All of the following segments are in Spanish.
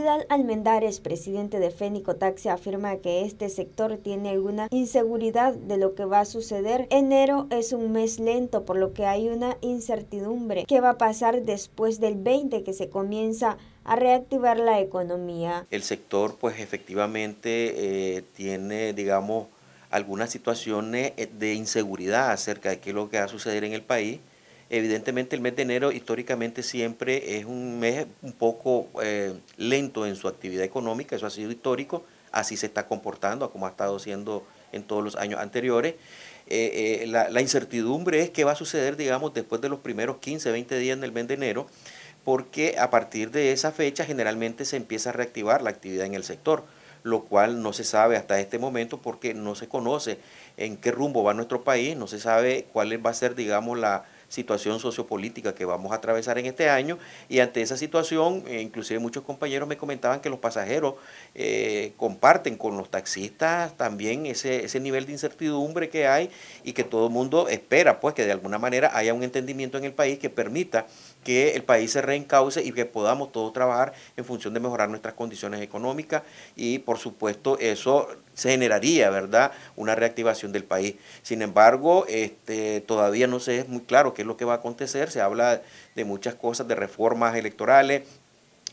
Vidal Almendares, presidente de Fénico Taxi, afirma que este sector tiene alguna inseguridad de lo que va a suceder. Enero es un mes lento, por lo que hay una incertidumbre. ¿Qué va a pasar después del 20 que se comienza a reactivar la economía? El sector, pues efectivamente, eh, tiene, digamos, algunas situaciones eh, de inseguridad acerca de qué es lo que va a suceder en el país Evidentemente el mes de enero históricamente siempre es un mes un poco eh, lento en su actividad económica, eso ha sido histórico, así se está comportando, como ha estado siendo en todos los años anteriores. Eh, eh, la, la, incertidumbre es qué va a suceder, digamos, después de los primeros 15, 20 días del mes de enero, porque a partir de esa fecha generalmente se empieza a reactivar la actividad en el sector, lo cual no se sabe hasta este momento porque no se conoce en qué rumbo va nuestro país, no se sabe cuál va a ser, digamos, la, situación sociopolítica que vamos a atravesar en este año y ante esa situación, eh, inclusive muchos compañeros me comentaban que los pasajeros eh, comparten con los taxistas también ese, ese nivel de incertidumbre que hay y que todo el mundo espera, pues que de alguna manera haya un entendimiento en el país que permita que el país se reencauce y que podamos todos trabajar en función de mejorar nuestras condiciones económicas y por supuesto eso se generaría, ¿verdad?, una reactivación del país. Sin embargo, este, todavía no se es muy claro qué es lo que va a acontecer, se habla de muchas cosas, de reformas electorales,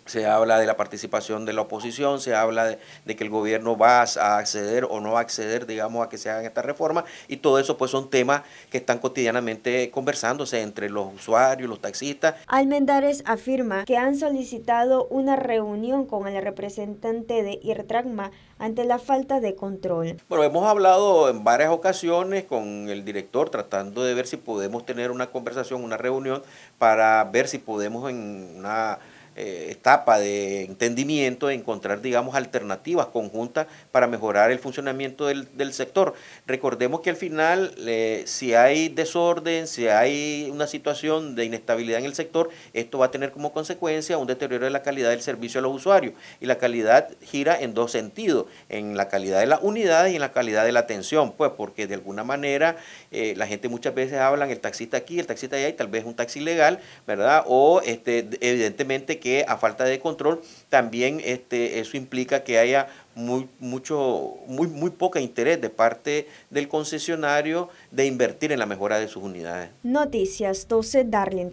se habla de la participación de la oposición, se habla de, que el gobierno va a acceder o no va a acceder, digamos, a que se hagan estas reformas, y todo eso pues son temas que están cotidianamente conversándose entre los usuarios, los taxistas. Almendares afirma que han solicitado una reunión con el representante de IRTRAGMA ante la falta de control. Bueno, hemos hablado en varias ocasiones con el director tratando de ver si podemos tener una conversación, una reunión, para ver si podemos en una eh, etapa de entendimiento, de encontrar, digamos, alternativas conjuntas para mejorar el funcionamiento del, sector. Recordemos que al final, eh, si hay desorden, si hay una situación de inestabilidad en el sector, esto va a tener como consecuencia un deterioro de la calidad del servicio a los usuarios. Y la calidad gira en dos sentidos, en la calidad de las unidades y en la calidad de la atención, pues porque de alguna manera eh, la gente muchas veces hablan el taxista aquí, el taxista allá y tal vez un taxi legal, ¿verdad? O este, evidentemente que que a falta de control también este, eso implica que haya muy, mucho, muy, muy poca interés de parte del concesionario de invertir en la mejora de sus unidades. Noticias 12, Darlene